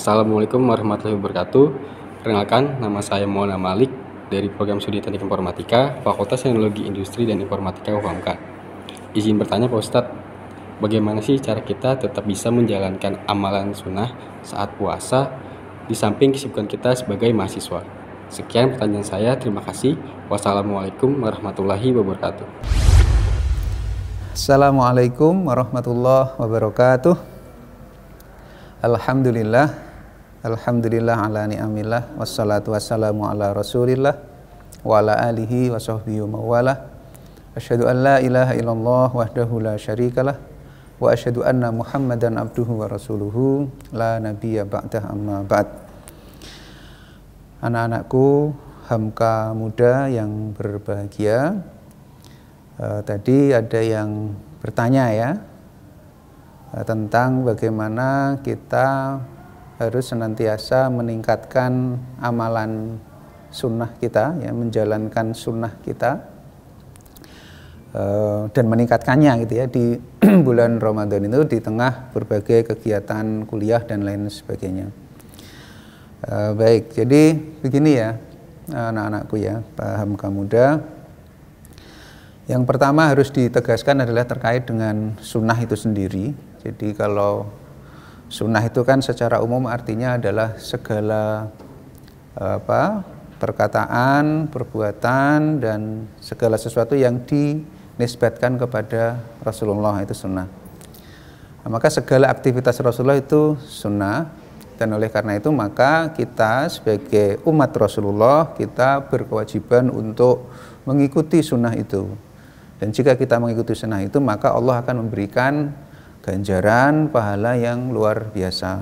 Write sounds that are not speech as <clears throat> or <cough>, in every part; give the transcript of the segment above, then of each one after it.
Assalamualaikum warahmatullahi wabarakatuh. Perkenalkan, nama saya Mona Malik dari program studi Teknik Informatika, Fakultas Teknologi Industri dan Informatika UFAMKA. Izin bertanya Pak Ustadz, bagaimana sih cara kita tetap bisa menjalankan amalan sunnah saat puasa di samping kesibukan kita sebagai mahasiswa? Sekian pertanyaan saya, terima kasih. Wassalamualaikum warahmatullahi wabarakatuh. Assalamualaikum warahmatullahi wabarakatuh. Alhamdulillah Alhamdulillah ala ni'amillah wassalatu wassalamu ala rasulillah wa ala alihi wa sahbihi mawala Ashadu an la ilaha illallah wahdahu la syarikalah wa ashadu anna muhammadan abduhu wa rasuluhu la nabiya ba'dah amma ba'd Anak-anakku Hamka muda yang berbahagia uh, Tadi ada yang bertanya ya uh, tentang bagaimana kita harus senantiasa meningkatkan amalan sunnah kita, ya, menjalankan sunnah kita eh, dan meningkatkannya gitu ya di <clears throat> bulan Ramadan itu di tengah berbagai kegiatan kuliah dan lain sebagainya. Eh, baik, jadi begini ya anak-anakku ya, paham kamu muda. Yang pertama harus ditegaskan adalah terkait dengan sunnah itu sendiri. Jadi kalau Sunnah itu kan secara umum artinya adalah segala apa perkataan, perbuatan dan segala sesuatu yang dinisbatkan kepada Rasulullah itu sunnah. Nah, maka segala aktivitas Rasulullah itu sunnah dan oleh karena itu maka kita sebagai umat Rasulullah kita berkewajiban untuk mengikuti sunnah itu. Dan jika kita mengikuti sunnah itu maka Allah akan memberikan ganjaran pahala yang luar biasa.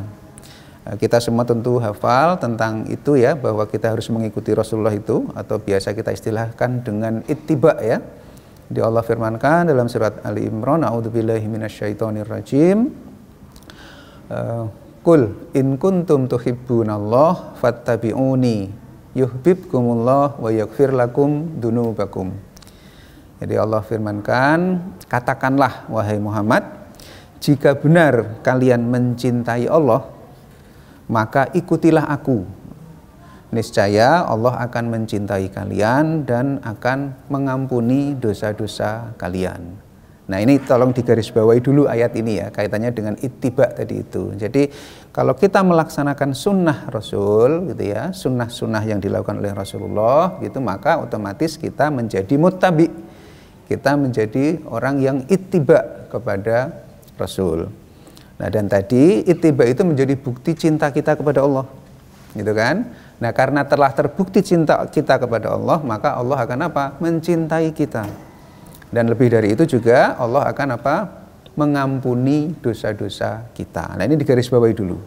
Eh, kita semua tentu hafal tentang itu ya bahwa kita harus mengikuti Rasulullah itu atau biasa kita istilahkan dengan ittiba ya. Di Allah firmankan dalam surat Ali Imran, "A'udzubillahi minasyaitonirrajim." Kul eh, in kuntum tuhibbunallah fattabi'uni yuhibbukumullah wa yaghfir lakum dunubakum. Jadi Allah firmankan, katakanlah wahai Muhammad, jika benar kalian mencintai Allah, maka ikutilah aku. Niscaya Allah akan mencintai kalian dan akan mengampuni dosa-dosa kalian. Nah ini tolong digarisbawahi dulu ayat ini ya, kaitannya dengan ittiba tadi itu. Jadi kalau kita melaksanakan sunnah Rasul gitu ya, sunnah-sunnah yang dilakukan oleh Rasulullah gitu, maka otomatis kita menjadi mutabi. Kita menjadi orang yang ittiba kepada Rasul. Nah dan tadi itiba itu menjadi bukti cinta kita kepada Allah, gitu kan? Nah karena telah terbukti cinta kita kepada Allah, maka Allah akan apa? Mencintai kita. Dan lebih dari itu juga Allah akan apa? Mengampuni dosa-dosa kita. Nah ini digarisbawahi dulu.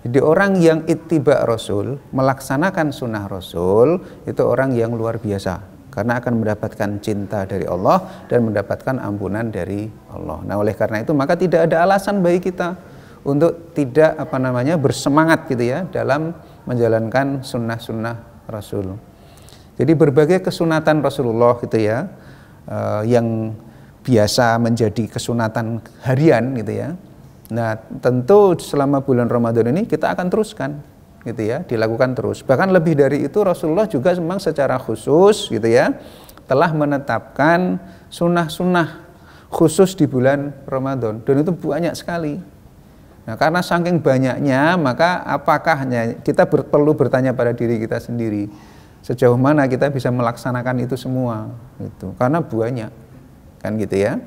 Jadi orang yang itibar Rasul, melaksanakan sunnah Rasul, itu orang yang luar biasa karena akan mendapatkan cinta dari Allah dan mendapatkan ampunan dari Allah. Nah, oleh karena itu maka tidak ada alasan bagi kita untuk tidak apa namanya bersemangat gitu ya dalam menjalankan sunnah-sunnah Rasul. Jadi berbagai kesunatan Rasulullah gitu ya eh, yang biasa menjadi kesunatan harian gitu ya. Nah, tentu selama bulan Ramadan ini kita akan teruskan gitu ya, dilakukan terus. Bahkan lebih dari itu Rasulullah juga memang secara khusus gitu ya, telah menetapkan sunnah-sunnah khusus di bulan Ramadan dan itu banyak sekali. Nah, karena saking banyaknya, maka apakahnya kita ber, perlu bertanya pada diri kita sendiri sejauh mana kita bisa melaksanakan itu semua gitu. Karena banyak kan gitu ya.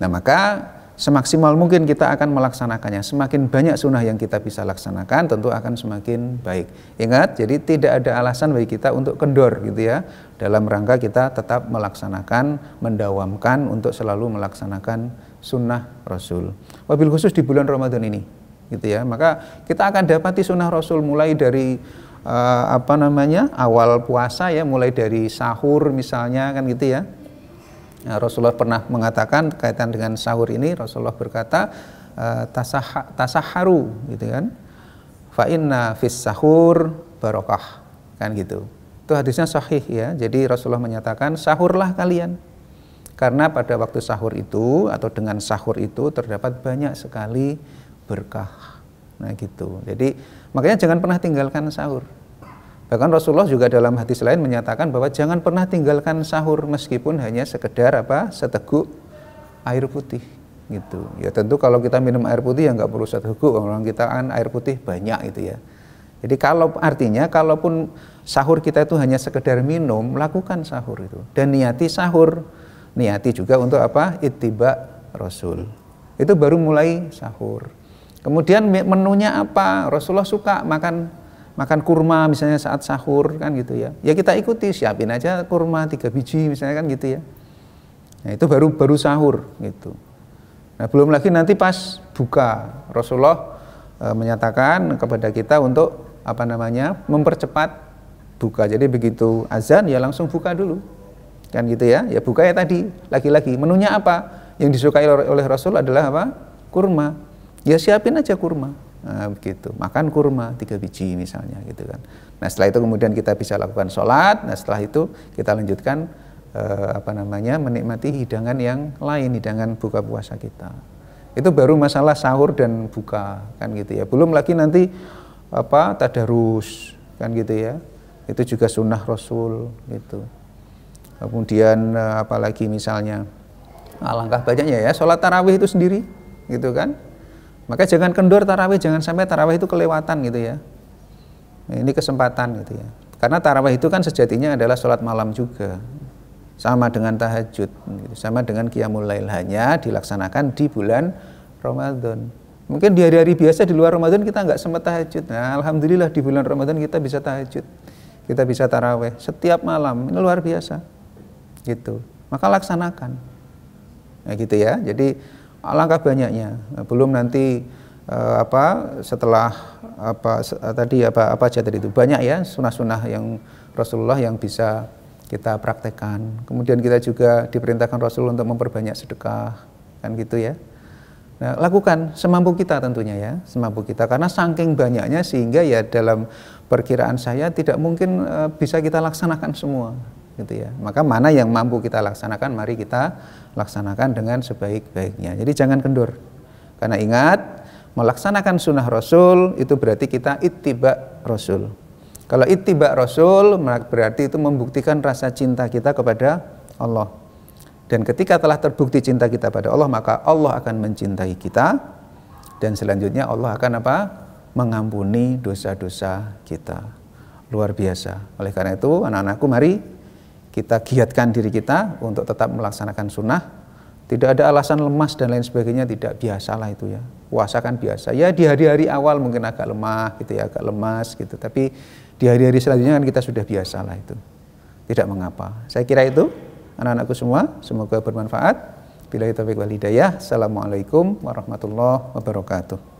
Nah, maka semaksimal mungkin kita akan melaksanakannya. Semakin banyak sunnah yang kita bisa laksanakan, tentu akan semakin baik. Ingat, jadi tidak ada alasan bagi kita untuk kendor gitu ya. Dalam rangka kita tetap melaksanakan, mendawamkan untuk selalu melaksanakan sunnah Rasul. Wabil khusus di bulan Ramadan ini, gitu ya. Maka kita akan dapati sunnah Rasul mulai dari uh, apa namanya awal puasa ya, mulai dari sahur misalnya kan gitu ya Nah, Rasulullah pernah mengatakan kaitan dengan sahur ini Rasulullah berkata eh, tasah tasaharu gitu kan. Fa inna fis sahur barokah kan gitu. Itu hadisnya sahih ya. Jadi Rasulullah menyatakan sahurlah kalian. Karena pada waktu sahur itu atau dengan sahur itu terdapat banyak sekali berkah. Nah gitu. Jadi makanya jangan pernah tinggalkan sahur. Bahkan Rasulullah juga dalam hadis lain menyatakan bahwa jangan pernah tinggalkan sahur meskipun hanya sekedar apa seteguk air putih gitu. Ya tentu kalau kita minum air putih ya nggak perlu seteguk orang kita kan air putih banyak itu ya. Jadi kalau artinya kalaupun sahur kita itu hanya sekedar minum, lakukan sahur itu dan niati sahur. Niati juga untuk apa? Ittiba Rasul. Itu baru mulai sahur. Kemudian menunya apa? Rasulullah suka makan makan kurma misalnya saat sahur kan gitu ya. Ya kita ikuti siapin aja kurma tiga biji misalnya kan gitu ya. Nah, itu baru baru sahur gitu. Nah, belum lagi nanti pas buka Rasulullah e, menyatakan kepada kita untuk apa namanya mempercepat buka. Jadi begitu azan ya langsung buka dulu. Kan gitu ya. Ya buka ya tadi lagi-lagi menunya apa? Yang disukai oleh Rasul adalah apa? Kurma. Ya siapin aja kurma Ah, begitu. Makan kurma tiga biji misalnya gitu kan. Nah, setelah itu kemudian kita bisa lakukan sholat. Nah, setelah itu kita lanjutkan eh, apa namanya menikmati hidangan yang lain, hidangan buka puasa kita. Itu baru masalah sahur dan buka kan gitu ya. Belum lagi nanti apa tadarus kan gitu ya. Itu juga sunnah Rasul gitu. Kemudian eh, apalagi misalnya alangkah banyaknya ya sholat tarawih itu sendiri gitu kan maka jangan kendor tarawih, jangan sampai tarawih itu kelewatan gitu ya. Ini kesempatan gitu ya. Karena tarawih itu kan sejatinya adalah sholat malam juga. Sama dengan tahajud, gitu. sama dengan qiyamul lail hanya dilaksanakan di bulan Ramadan. Mungkin di hari-hari biasa di luar Ramadan kita nggak sempat tahajud. Nah, alhamdulillah di bulan Ramadan kita bisa tahajud. Kita bisa taraweh setiap malam. Ini luar biasa. Gitu. Maka laksanakan. Nah, gitu ya. Jadi alangkah banyaknya. belum nanti uh, apa setelah apa se eh, tadi apa apa aja tadi itu banyak ya sunnah-sunnah yang Rasulullah yang bisa kita praktekkan. Kemudian kita juga diperintahkan Rasul untuk memperbanyak sedekah kan gitu ya. Nah, lakukan semampu kita tentunya ya, semampu kita karena saking banyaknya sehingga ya dalam perkiraan saya tidak mungkin uh, bisa kita laksanakan semua gitu ya. Maka mana yang mampu kita laksanakan, mari kita laksanakan dengan sebaik-baiknya. Jadi jangan kendur. Karena ingat, melaksanakan sunnah Rasul itu berarti kita ittiba Rasul. Kalau ittiba Rasul berarti itu membuktikan rasa cinta kita kepada Allah. Dan ketika telah terbukti cinta kita pada Allah, maka Allah akan mencintai kita dan selanjutnya Allah akan apa? mengampuni dosa-dosa kita. Luar biasa. Oleh karena itu, anak-anakku mari kita giatkan diri kita untuk tetap melaksanakan sunnah. Tidak ada alasan lemas dan lain sebagainya, tidak biasalah itu ya. Puasa kan biasa. Ya di hari-hari awal mungkin agak lemah gitu ya, agak lemas gitu. Tapi di hari-hari selanjutnya kan kita sudah biasalah itu. Tidak mengapa. Saya kira itu anak-anakku semua, semoga bermanfaat. Bila itu wal hidayah. Assalamualaikum warahmatullahi wabarakatuh.